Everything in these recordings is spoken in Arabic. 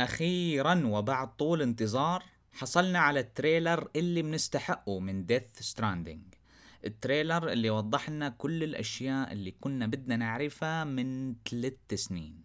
أخيرا وبعد طول انتظار حصلنا على التريلر اللي بنستحقه من ديث ستراندينج التريلر اللي وضح لنا كل الأشياء اللي كنا بدنا نعرفها من ثلاث سنين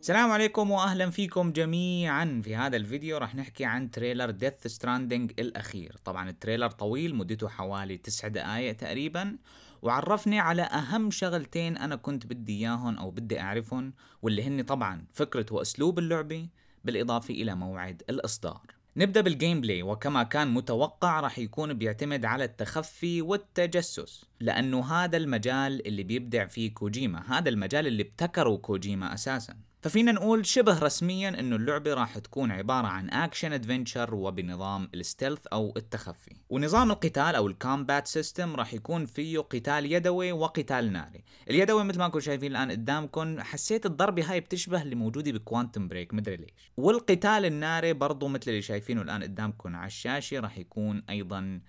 السلام عليكم واهلا فيكم جميعا في هذا الفيديو راح نحكي عن تريلر ديث ستراندنج الاخير طبعا التريلر طويل مدته حوالي تسع دقائق تقريبا وعرفني على أهم شغلتين أنا كنت بدي إياهم أو بدي أعرفهم واللي هن طبعا فكرة وأسلوب اللعبة بالإضافة إلى موعد الإصدار نبدأ بالجيم بلاي وكما كان متوقع راح يكون بيعتمد على التخفي والتجسس لأنه هذا المجال اللي بيبدع فيه كوجيما هذا المجال اللي ابتكره كوجيما أساساً ففينا نقول شبه رسميا انه اللعبة راح تكون عبارة عن اكشن ادفنتشر وبنظام الستيلث او التخفي ونظام القتال او الكومبات سيستم راح يكون فيه قتال يدوي وقتال ناري اليدوي مثل ما انكم شايفين الان قدامكم حسيت الضربة هاي بتشبه اللي موجودة بكوانتم بريك مدري ليش والقتال الناري برضو مثل اللي شايفينه الان قدامكم على الشاشة راح يكون ايضا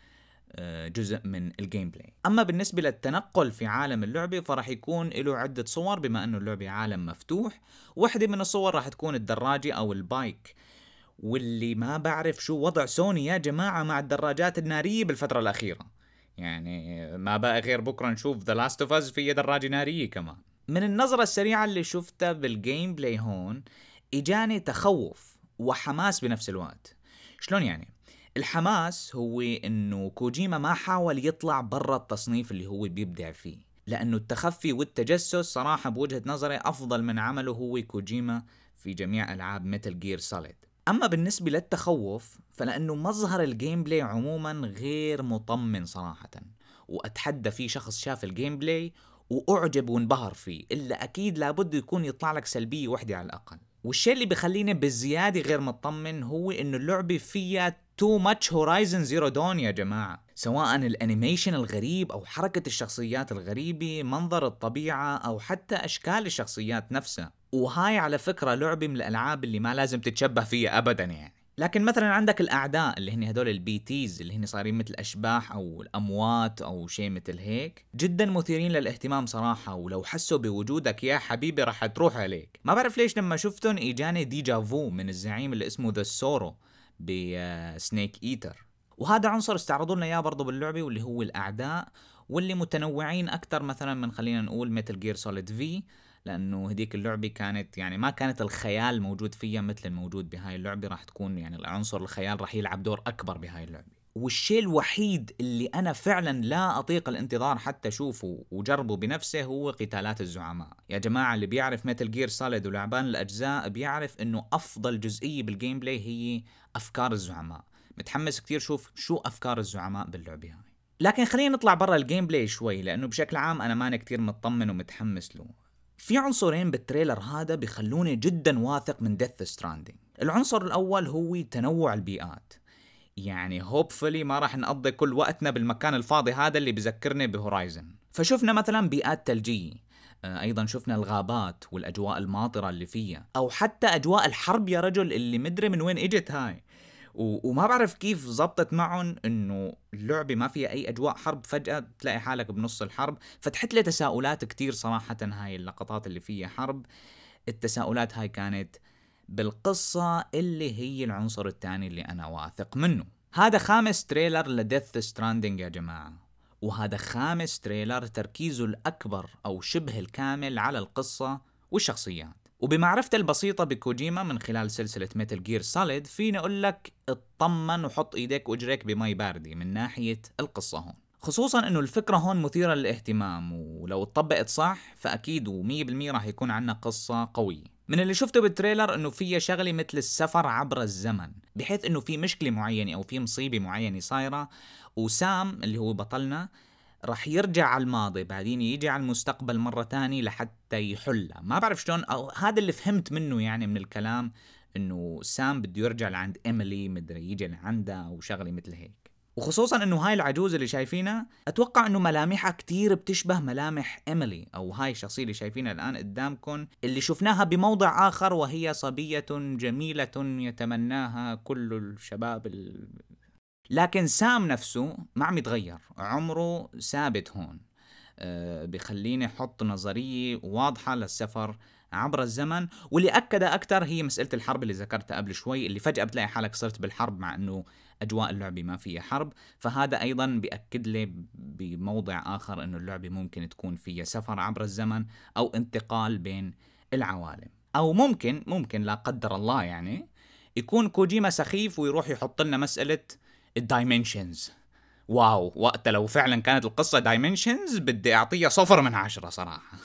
آه، جزء من الجيم بلاي اما بالنسبه للتنقل في عالم اللعبه فراح يكون له عده صور بما انه اللعبه عالم مفتوح وحده من الصور راح تكون الدراجه او البايك واللي ما بعرف شو وضع سوني يا جماعه مع الدراجات الناريه بالفتره الاخيره يعني ما بقى غير بكره نشوف ذا لاست اوف اس في دراجه ناريه كمان من النظرة السريعة اللي شفتها بالجيم بلاي هون اجاني تخوف وحماس بنفس الوقت شلون يعني الحماس هو انه كوجيما ما حاول يطلع برا التصنيف اللي هو بيبدع فيه لانه التخفي والتجسس صراحه بوجهه نظري افضل من عمله هو كوجيما في جميع العاب ميتل جير سوليد اما بالنسبه للتخوف فلانه مظهر الجيم بلاي عموما غير مطمن صراحه واتحدى في شخص شاف الجيم بلاي واعجب وانبهر فيه الا اكيد لابد يكون يطلع لك سلبيه وحده على الاقل والشيء اللي بخليني بالزياده غير مطمن هو انه اللعبه فيها تو ماتش هورايزن زيرو دون يا جماعه سواء الانيميشن الغريب او حركه الشخصيات الغريبه منظر الطبيعه او حتى اشكال الشخصيات نفسها وهاي على فكره لعبه من الالعاب اللي ما لازم تتشبه فيها ابدا يعني لكن مثلا عندك الاعداء اللي هن هدول البي تيز اللي هن صايرين مثل اشباح او الاموات او شيء مثل هيك جدا مثيرين للاهتمام صراحه ولو حسوا بوجودك يا حبيبي راح تروح عليك ما بعرف ليش لما شفتهم اجاني ديجا فو من الزعيم اللي اسمه ذا سورو بسنيك ايتر وهذا عنصر استعرضوا لنا اياه برضه باللعبه واللي هو الاعداء واللي متنوعين اكثر مثلا من خلينا نقول ميتل جير سوليد في لانه هديك اللعبه كانت يعني ما كانت الخيال موجود فيها مثل الموجود بهاي اللعبه راح تكون يعني العنصر الخيال راح يلعب دور اكبر بهاي اللعبه والشيء الوحيد اللي انا فعلا لا اطيق الانتظار حتى اشوفه وجربه بنفسه هو قتالات الزعماء يا جماعه اللي بيعرف متل جير سوليد ولعبان الاجزاء بيعرف انه افضل جزئيه بالجيم بلاي هي افكار الزعماء متحمس كثير شوف شو افكار الزعماء باللعبه هاي لكن خلينا نطلع برا الجيم بلاي شوي لانه بشكل عام انا ماني كثير مطمن ومتحمس له في عنصرين بالتريلر هذا بيخلوني جدا واثق من ديث ستراندينج العنصر الاول هو تنوع البيئات يعني هوبفلي ما راح نقضي كل وقتنا بالمكان الفاضي هذا اللي بذكرني بهورايزن فشفنا مثلا بيئات ثلجيه آه، ايضا شفنا الغابات والاجواء الماطره اللي فيها او حتى اجواء الحرب يا رجل اللي مدري من وين اجت هاي و... وما بعرف كيف زبطت معهم انه اللعبه ما فيها اي اجواء حرب فجاه بتلاقي حالك بنص الحرب فتحت لي تساؤلات كتير صراحه هاي اللقطات اللي فيها حرب التساؤلات هاي كانت بالقصة اللي هي العنصر الثاني اللي أنا واثق منه هذا خامس تريلر لديث ستراندنج يا جماعة وهذا خامس تريلر تركيزه الأكبر أو شبه الكامل على القصة والشخصيات وبمعرفتي البسيطة بكوجيما من خلال سلسلة ميتل جير سوليد فيني أقول لك اطمن وحط إيديك وإجريك بمي باردة من ناحية القصة هون خصوصا انه الفكرة هون مثيرة للاهتمام ولو اتطبقت صح فاكيد و100% راح يكون عنا قصة قوية من اللي شفته بالتريلر انه فيها شغله مثل السفر عبر الزمن بحيث انه في مشكله معينه او في مصيبه معينه صايره وسام اللي هو بطلنا راح يرجع على الماضي بعدين يجي على المستقبل مرة ثانية لحتى يحله ما بعرف شلون أو هذا اللي فهمت منه يعني من الكلام انه سام بده يرجع لعند ايميلي مدري يجي لعندها وشغله مثل هيك وخصوصا انه هاي العجوز اللي شايفينها اتوقع انه ملامحها كتير بتشبه ملامح ايميلي او هاي الشخصيه اللي شايفينها الان قدامكم اللي شفناها بموضع اخر وهي صبيه جميله يتمناها كل الشباب لكن سام نفسه ما عم يتغير عمره ثابت هون آه، بخليني احط نظريه واضحه للسفر عبر الزمن واللي اكد اكثر هي مساله الحرب اللي ذكرتها قبل شوي اللي فجاه بتلاقي حالك صرت بالحرب مع انه اجواء اللعبه ما فيها حرب فهذا ايضا بياكد لي بموضع اخر انه اللعبه ممكن تكون فيها سفر عبر الزمن او انتقال بين العوالم او ممكن ممكن لا قدر الله يعني يكون كوجيما سخيف ويروح يحط لنا مساله الدايمنشنز واو وقتها لو فعلا كانت القصة دايمنشنز بدي أعطيها صفر من عشرة صراحة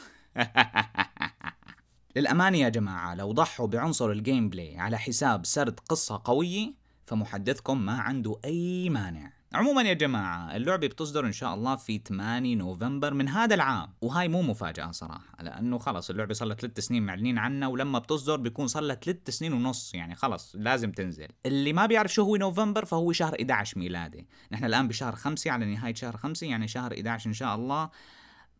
للأمانة يا جماعة لو ضحوا بعنصر الجيم بلاي على حساب سرد قصة قوية فمحدثكم ما عنده أي مانع عموما يا جماعة اللعبة بتصدر إن شاء الله في 8 نوفمبر من هذا العام وهاي مو مفاجأة صراحة لأنه خلص اللعبة صار لها ثلاث سنين معلنين عنها ولما بتصدر بيكون صار لها ثلاث سنين ونص يعني خلص لازم تنزل اللي ما بيعرف شو هو نوفمبر فهو شهر 11 ميلادي نحن الآن بشهر 5 على نهاية شهر 5 يعني شهر 11 إن شاء الله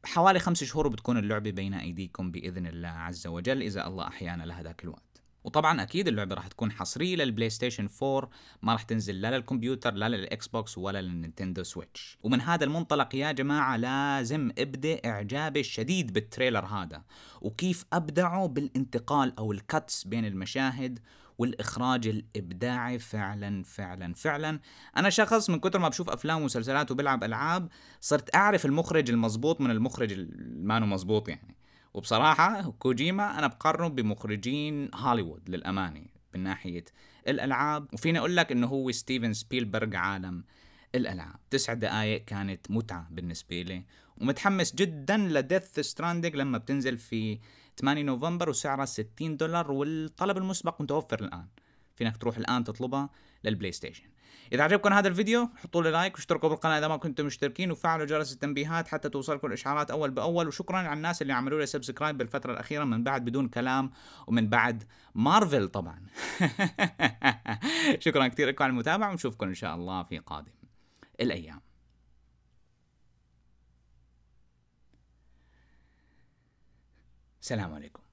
حوالي خمس شهور بتكون اللعبة بين أيديكم بإذن الله عز وجل إذا الله أحيانا لهذاك الوقت وطبعا اكيد اللعبه راح تكون حصريه للبلاي ستيشن 4 ما راح تنزل لا للكمبيوتر لا للاكس بوكس ولا للنينتندو سويتش ومن هذا المنطلق يا جماعه لازم ابدا اعجابي الشديد بالتريلر هذا وكيف ابدعوا بالانتقال او الكتس بين المشاهد والاخراج الابداعي فعلا فعلا فعلا انا شخص من كثر ما بشوف افلام ومسلسلات وبلعب العاب صرت اعرف المخرج المزبوط من المخرج المانو مزبوط يعني وبصراحة كوجيما أنا بقارنه بمخرجين هوليوود للأمانة من ناحية الألعاب وفيني أقول لك إنه هو ستيفن سبيلبرغ عالم الألعاب تسع دقايق كانت متعة بالنسبة لي ومتحمس جدا لديث ستراندنج لما بتنزل في 8 نوفمبر وسعرها 60 دولار والطلب المسبق متوفر الآن فينك تروح الان تطلبها للبلاي ستيشن اذا عجبكم هذا الفيديو حطوا لي لايك واشتركوا بالقناه اذا ما كنتم مشتركين وفعلوا جرس التنبيهات حتى توصلكم الاشعارات اول باول وشكرا على الناس اللي عملوا لي سبسكرايب بالفتره الاخيره من بعد بدون كلام ومن بعد مارفل طبعا شكرا كثير لكم على المتابعه ونشوفكم ان شاء الله في قادم الايام السلام عليكم